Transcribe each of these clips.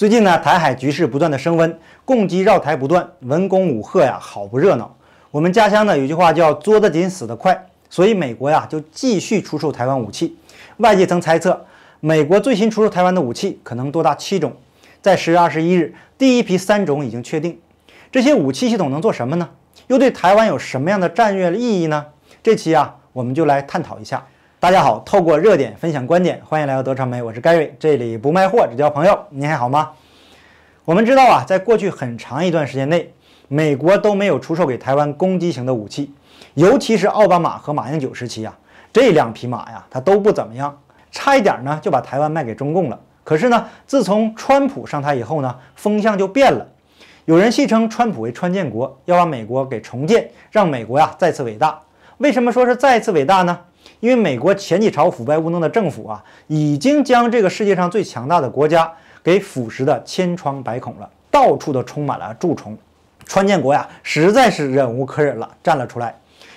最近呢，台海局势不断的升温，共机绕台不断，文攻武赫呀，好不热闹。我们家乡呢有句话叫“捉得紧死得快”，所以美国呀就继续出售台湾武器。外界曾猜测，美国最新出售台湾的武器可能多达七种，在十月二十一日，第一批三种已经确定。这些武器系统能做什么呢？又对台湾有什么样的战略意义呢？这期啊，我们就来探讨一下。大家好，透过热点分享观点，欢迎来到德传媒，我是 Gary，这里不卖货，只交朋友。您还好吗？我们知道啊，在过去很长一段时间内，美国都没有出售给台湾攻击型的武器，尤其是奥巴马和马英九时期啊，这两匹马呀，它都不怎么样，差一点呢就把台湾卖给中共了。可是呢，自从川普上台以后呢，风向就变了，有人戏称川普为川建国，要把美国给重建，让美国呀再次伟大。为什么说是再次伟大呢？因为美国前几朝腐败无能的政府啊，已经将这个世界上最强大的国家给腐蚀的千疮百孔了，到处都充满了蛀虫。川建国呀，实在是忍无可忍了，站了出来，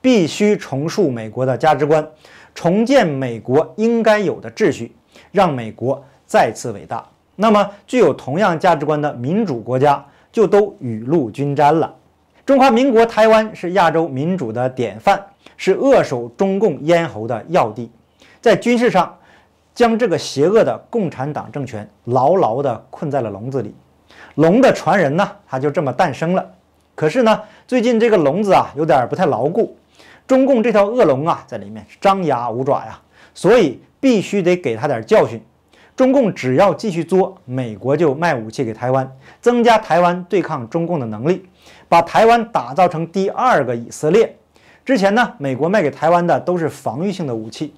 必须重塑美国的价值观，重建美国应该有的秩序，让美国再次伟大。那么，具有同样价值观的民主国家就都雨露均沾了。中华民国台湾是亚洲民主的典范。是扼守中共咽喉的要地，在军事上，将这个邪恶的共产党政权牢牢地困在了笼子里。龙的传人呢，他就这么诞生了。可是呢，最近这个笼子啊，有点不太牢固。中共这条恶龙啊，在里面张牙舞爪呀，所以必须得给他点教训。中共只要继续作，美国就卖武器给台湾，增加台湾对抗中共的能力，把台湾打造成第二个以色列。之前呢，美国卖给台湾的都是防御性的武器，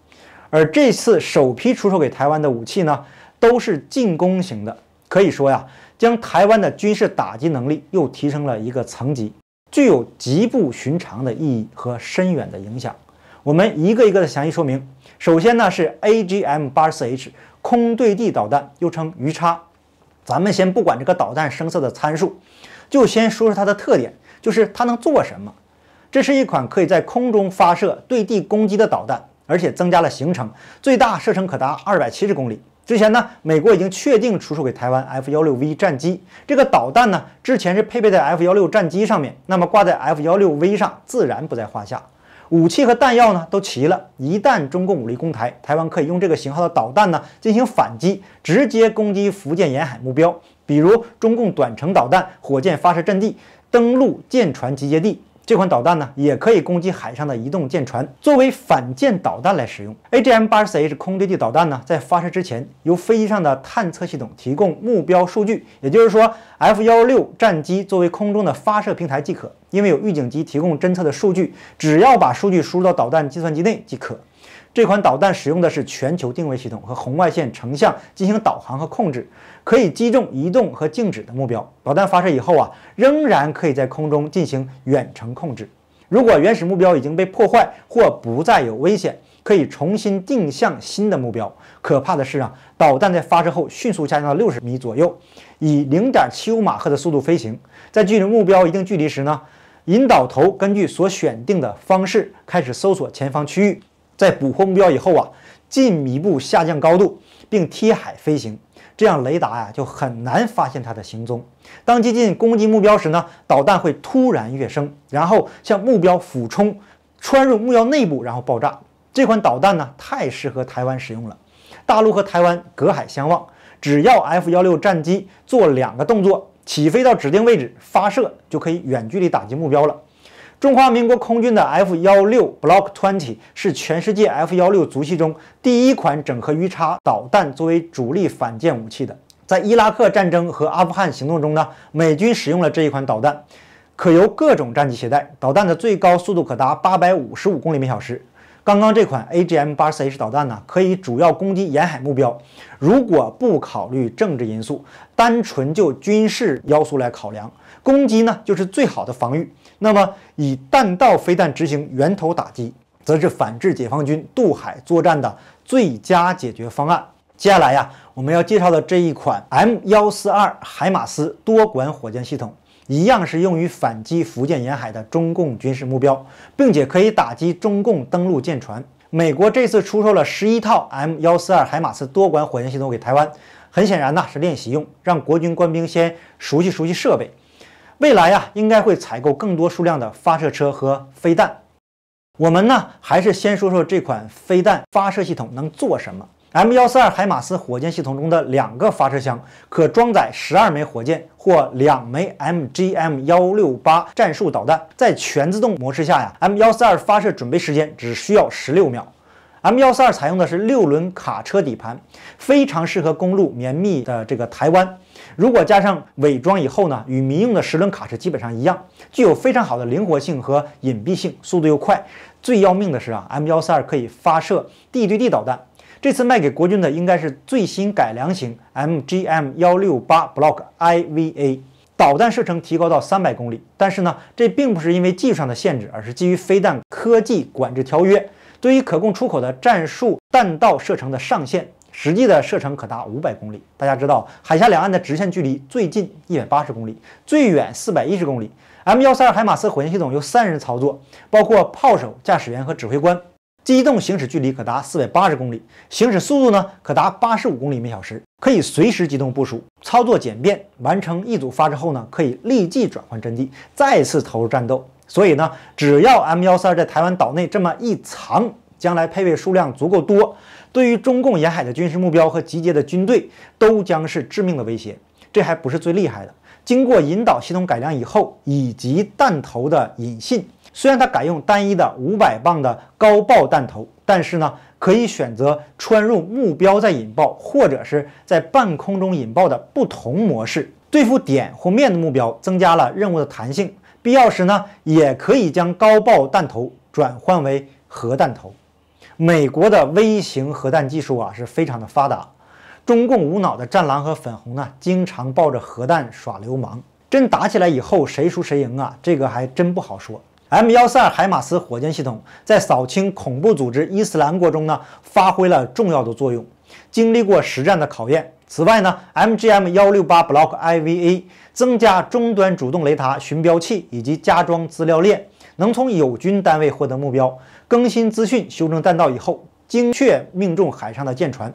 而这次首批出售给台湾的武器呢，都是进攻型的。可以说呀，将台湾的军事打击能力又提升了一个层级，具有极不寻常的意义和深远的影响。我们一个一个的详细说明。首先呢，是 A G M 八十四 H 空对地导弹，又称鱼叉。咱们先不管这个导弹声色的参数，就先说说它的特点，就是它能做什么。这是一款可以在空中发射对地攻击的导弹，而且增加了行程，最大射程可达二百七十公里。之前呢，美国已经确定出售给台湾 F-16V 战机。这个导弹呢，之前是配备在 F-16 战机上面，那么挂在 F-16V 上自然不在话下。武器和弹药呢都齐了，一旦中共武力攻台，台湾可以用这个型号的导弹呢进行反击，直接攻击福建沿海目标，比如中共短程导弹、火箭发射阵地、登陆舰船集结地。这款导弹呢，也可以攻击海上的移动舰船，作为反舰导弹来使用。A G M 八十四 H 空对地导弹呢，在发射之前由飞机上的探测系统提供目标数据，也就是说，F 幺六战机作为空中的发射平台即可，因为有预警机提供侦测的数据，只要把数据输入到导弹计算机内即可。这款导弹使用的是全球定位系统和红外线成像进行导航和控制，可以击中移动和静止的目标。导弹发射以后啊，仍然可以在空中进行远程控制。如果原始目标已经被破坏或不再有危险，可以重新定向新的目标。可怕的是啊，导弹在发射后迅速下降到六十米左右，以零点七五马赫的速度飞行。在距离目标一定距离时呢，引导头根据所选定的方式开始搜索前方区域。在捕获目标以后啊，进一步下降高度，并贴海飞行，这样雷达呀就很难发现它的行踪。当接近攻击目标时呢，导弹会突然跃升，然后向目标俯冲，穿入目标内部，然后爆炸。这款导弹呢，太适合台湾使用了。大陆和台湾隔海相望，只要 F 幺六战机做两个动作，起飞到指定位置发射，就可以远距离打击目标了。中华民国空军的 F-16 Block Twenty 是全世界 F-16 系中第一款整合鱼叉导弹作为主力反舰武器的。在伊拉克战争和阿富汗行动中呢，美军使用了这一款导弹，可由各种战机携带。导弹的最高速度可达855公里每小时。刚刚这款 AGM84H 导弹呢，可以主要攻击沿海目标。如果不考虑政治因素，单纯就军事要素来考量，攻击呢就是最好的防御。那么以弹道飞弹执行源头打击，则是反制解放军渡海作战的最佳解决方案。接下来呀，我们要介绍的这一款 M142 海马斯多管火箭系统。一样是用于反击福建沿海的中共军事目标，并且可以打击中共登陆舰船。美国这次出售了十一套 M 幺四二海马斯多管火箭系统给台湾，很显然呢是练习用，让国军官兵先熟悉熟悉设备。未来呀应该会采购更多数量的发射车和飞弹。我们呢还是先说说这款飞弹发射系统能做什么。M 幺四二海马斯火箭系统中的两个发射箱可装载十二枚火箭或两枚 MGM 幺六八战术导弹。在全自动模式下呀，M 幺四二发射准备时间只需要十六秒。M 幺四二采用的是六轮卡车底盘，非常适合公路绵密的这个台湾。如果加上伪装以后呢，与民用的十轮卡车基本上一样，具有非常好的灵活性和隐蔽性，速度又快。最要命的是啊，M 幺四二可以发射地对地导弹。这次卖给国军的应该是最新改良型 MGM-168 Block IVA 导弹，射程提高到三百公里。但是呢，这并不是因为技术上的限制，而是基于飞弹科技管制条约对于可供出口的战术弹道射程的上限。实际的射程可达五百公里。大家知道，海峡两岸的直线距离最近一百八十公里，最远四百一十公里。M-132 海马斯火箭系统由三人操作，包括炮手、驾驶员和指挥官。机动行驶距离可达四百八十公里，行驶速度呢可达八十五公里每小时，可以随时机动部署，操作简便。完成一组发射后呢，可以立即转换阵地，再次投入战斗。所以呢，只要 M 幺三在台湾岛内这么一藏，将来配备数量足够多，对于中共沿海的军事目标和集结的军队都将是致命的威胁。这还不是最厉害的，经过引导系统改良以后，以及弹头的引信。虽然它改用单一的五百磅的高爆弹头，但是呢，可以选择穿入目标再引爆，或者是在半空中引爆的不同模式，对付点或面的目标，增加了任务的弹性。必要时呢，也可以将高爆弹头转换为核弹头。美国的微型核弹技术啊，是非常的发达。中共无脑的战狼和粉红呢，经常抱着核弹耍流氓。真打起来以后，谁输谁赢啊？这个还真不好说。M 幺四二海马斯火箭系统在扫清恐怖组织伊斯兰国中呢，发挥了重要的作用，经历过实战的考验。此外呢，MGM 幺六八 Block IVA 增加终端主动雷达寻标器以及加装资料链，能从友军单位获得目标更新资讯，修正弹道以后，精确命中海上的舰船。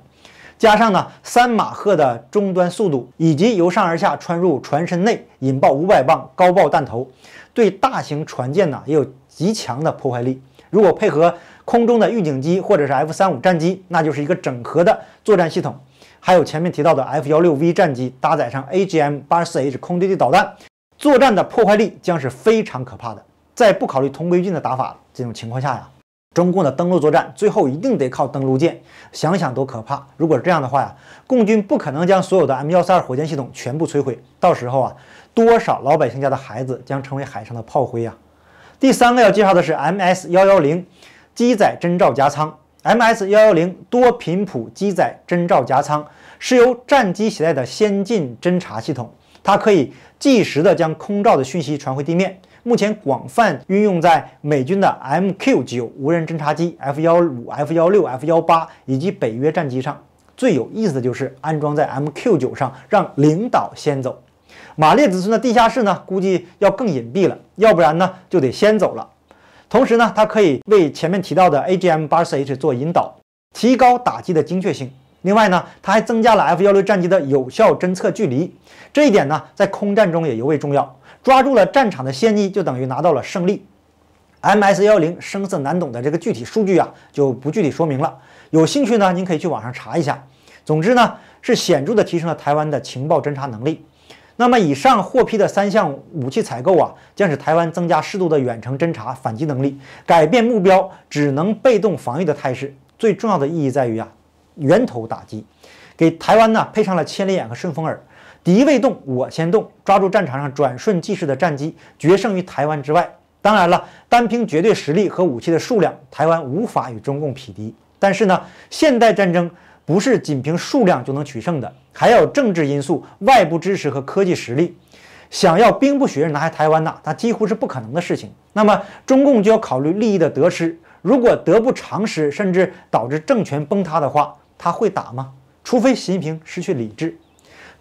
加上呢，三马赫的终端速度，以及由上而下穿入船身内引爆五百磅高爆弹头，对大型船舰呢也有极强的破坏力。如果配合空中的预警机或者是 F 三五战机，那就是一个整合的作战系统。还有前面提到的 F 幺六 V 战机搭载上 AGM 八四 H 空对地导弹，作战的破坏力将是非常可怕的。在不考虑同归于尽的打法这种情况下呀。中共的登陆作战最后一定得靠登陆舰，想想都可怕。如果是这样的话呀，共军不可能将所有的 M 幺三二火箭系统全部摧毁。到时候啊，多少老百姓家的孩子将成为海上的炮灰啊！第三个要介绍的是 MS 幺幺零机载侦照加仓。MS 幺幺零多频谱机载侦照加仓是由战机携带的先进侦察系统，它可以。即时的将空照的讯息传回地面，目前广泛运用在美军的 MQ 九无人侦察机、F 幺五、F 幺六、F 幺八以及北约战机上。最有意思的就是安装在 MQ 九上，让领导先走。马列子孙的地下室呢，估计要更隐蔽了，要不然呢就得先走了。同时呢，它可以为前面提到的 AGM 八四 H 做引导，提高打击的精确性。另外呢，它还增加了 F-16 战机的有效侦测距离，这一点呢，在空战中也尤为重要。抓住了战场的先机，就等于拿到了胜利。MS-10 声色难懂的这个具体数据啊，就不具体说明了。有兴趣呢，您可以去网上查一下。总之呢，是显著的提升了台湾的情报侦察能力。那么，以上获批的三项武器采购啊，将使台湾增加适度的远程侦察反击能力，改变目标只能被动防御的态势。最重要的意义在于啊。源头打击，给台湾呢配上了千里眼和顺风耳，敌未动，我先动，抓住战场上转瞬即逝的战机，决胜于台湾之外。当然了，单凭绝对实力和武器的数量，台湾无法与中共匹敌。但是呢，现代战争不是仅凭数量就能取胜的，还有政治因素、外部支持和科技实力。想要兵不血刃拿下台湾呢，那几乎是不可能的事情。那么，中共就要考虑利益的得失，如果得不偿失，甚至导致政权崩塌的话。他会打吗？除非习近平失去理智。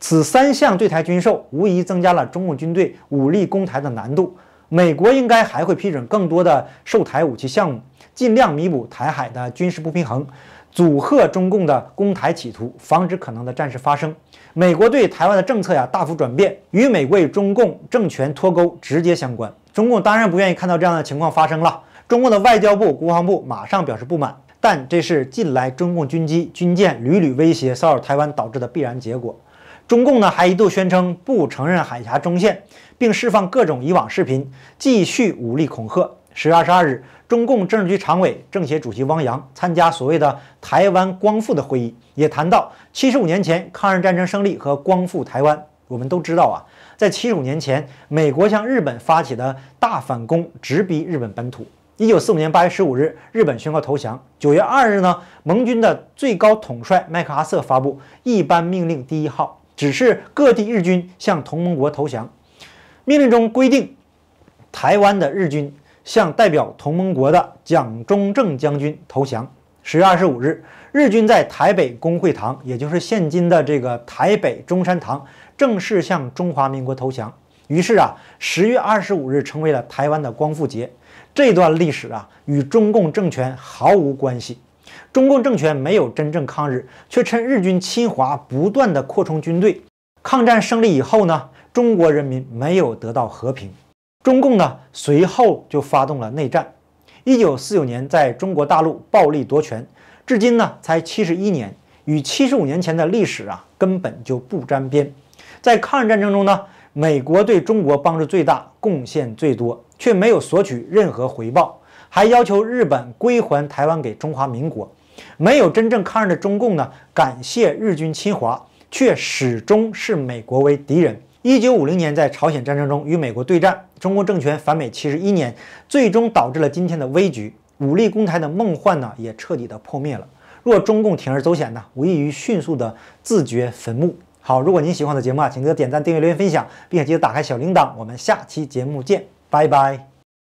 此三项对台军售无疑增加了中共军队武力攻台的难度。美国应该还会批准更多的售台武器项目，尽量弥补台海的军事不平衡，阻吓中共的攻台企图，防止可能的战事发生。美国对台湾的政策呀，大幅转变，与美国与中共政权脱钩直接相关。中共当然不愿意看到这样的情况发生了。中共的外交部、国防部马上表示不满。但这是近来中共军机军舰屡屡威胁骚扰台湾导致的必然结果。中共呢还一度宣称不承认海峡中线，并释放各种以往视频，继续武力恐吓。十月二十二日，中共政治局常委、政协主席汪洋参加所谓的“台湾光复”的会议，也谈到七十五年前抗日战争胜利和光复台湾。我们都知道啊，在七十五年前，美国向日本发起的大反攻，直逼日本本土。一九四五年八月十五日，日本宣告投降。九月二日呢，盟军的最高统帅麦克阿瑟发布一般命令第一号，指示各地日军向同盟国投降。命令中规定，台湾的日军向代表同盟国的蒋中正将军投降。十月二十五日，日军在台北公会堂，也就是现今的这个台北中山堂，正式向中华民国投降。于是啊，十月二十五日成为了台湾的光复节。这段历史啊，与中共政权毫无关系。中共政权没有真正抗日，却趁日军侵华不断的扩充军队。抗战胜利以后呢，中国人民没有得到和平，中共呢随后就发动了内战。一九四九年在中国大陆暴力夺权，至今呢才七十一年，与七十五年前的历史啊根本就不沾边。在抗日战争中呢，美国对中国帮助最大，贡献最多。却没有索取任何回报，还要求日本归还台湾给中华民国。没有真正抗日的中共呢，感谢日军侵华，却始终视美国为敌人。一九五零年在朝鲜战争中与美国对战，中国政权反美七十一年，最终导致了今天的危局。武力攻台的梦幻呢，也彻底的破灭了。若中共铤而走险呢，无异于迅速的自掘坟墓。好，如果您喜欢我的节目啊，请记得点赞、订阅、留言、分享，并且记得打开小铃铛。我们下期节目见。拜拜。